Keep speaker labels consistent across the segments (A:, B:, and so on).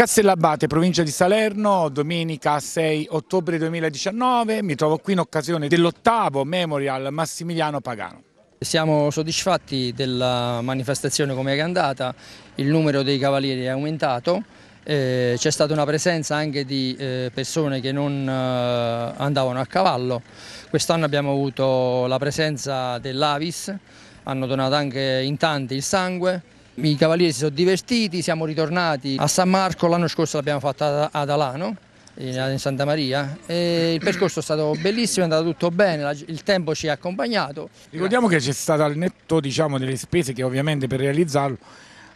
A: Castellabate, provincia di Salerno, domenica 6 ottobre 2019, mi trovo qui in occasione dell'ottavo Memorial Massimiliano Pagano.
B: Siamo soddisfatti della manifestazione come è andata, il numero dei cavalieri è aumentato, eh, c'è stata una presenza anche di eh, persone che non eh, andavano a cavallo, quest'anno abbiamo avuto la presenza dell'Avis, hanno donato anche in tanti il sangue, i cavalieri si sono divertiti, siamo ritornati a San Marco, l'anno scorso l'abbiamo fatta ad Alano in Santa Maria. E il percorso è stato bellissimo, è andato tutto bene, il tempo ci ha accompagnato.
A: Ricordiamo che c'è stato al netto diciamo, delle spese che ovviamente per realizzarlo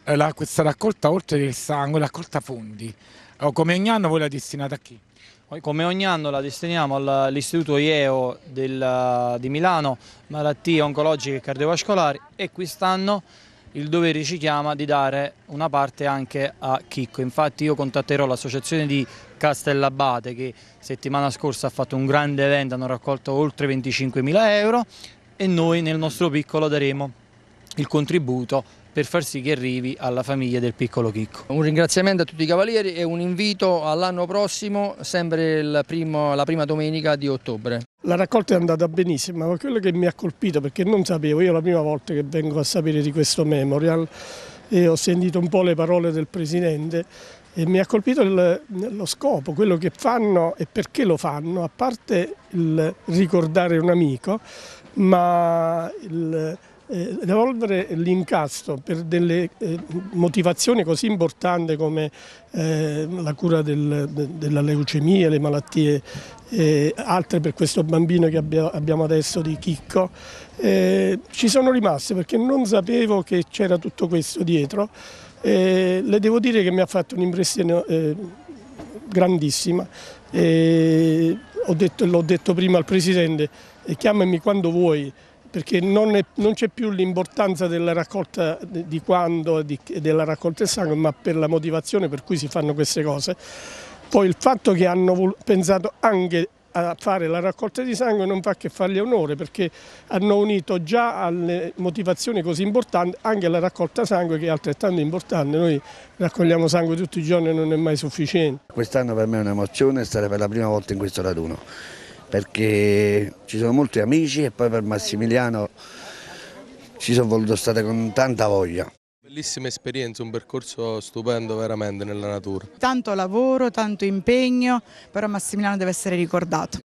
A: eh, la, questa raccolta oltre del sangue, raccolta fondi. Oh, come ogni anno voi la destinate a chi?
C: Come ogni anno la destiniamo all'Istituto IEO del, di Milano, malattie oncologiche e cardiovascolari e quest'anno il dovere ci chiama di dare una parte anche a Chicco. Infatti io contatterò l'associazione di Castellabate che settimana scorsa ha fatto un grande evento, hanno raccolto oltre 25 mila euro e noi nel nostro piccolo daremo il contributo per far sì che arrivi alla famiglia del piccolo Chicco.
B: Un ringraziamento a tutti i cavalieri e un invito all'anno prossimo, sempre primo, la prima domenica di ottobre.
D: La raccolta è andata benissimo, ma quello che mi ha colpito, perché non sapevo, io è la prima volta che vengo a sapere di questo memorial e ho sentito un po' le parole del Presidente e mi ha colpito il, lo scopo, quello che fanno e perché lo fanno, a parte il ricordare un amico, ma il eh, evolvere l'incasso per delle eh, motivazioni così importanti come eh, la cura del, de, della leucemia, le malattie eh, altre per questo bambino che abbia, abbiamo adesso di Chicco, eh, ci sono rimaste perché non sapevo che c'era tutto questo dietro. Eh, le devo dire che mi ha fatto un'impressione grandissima. l'ho detto, detto prima al Presidente, chiamami quando vuoi, perché non, è, non c'è più l'importanza della raccolta di quando e della raccolta del sangue, ma per la motivazione per cui si fanno queste cose. Poi il fatto che hanno pensato anche a fare la raccolta di sangue non fa che fargli onore perché hanno unito già alle motivazioni così importanti anche la raccolta sangue che è altrettanto importante. Noi raccogliamo sangue tutti i giorni e non è mai sufficiente. Quest'anno per me è un'emozione stare per la prima volta in questo raduno perché ci sono molti amici e poi per Massimiliano ci sono voluto stare con tanta voglia.
C: Bellissima esperienza, un percorso stupendo veramente nella natura. Tanto lavoro, tanto impegno, però Massimiliano deve essere ricordato.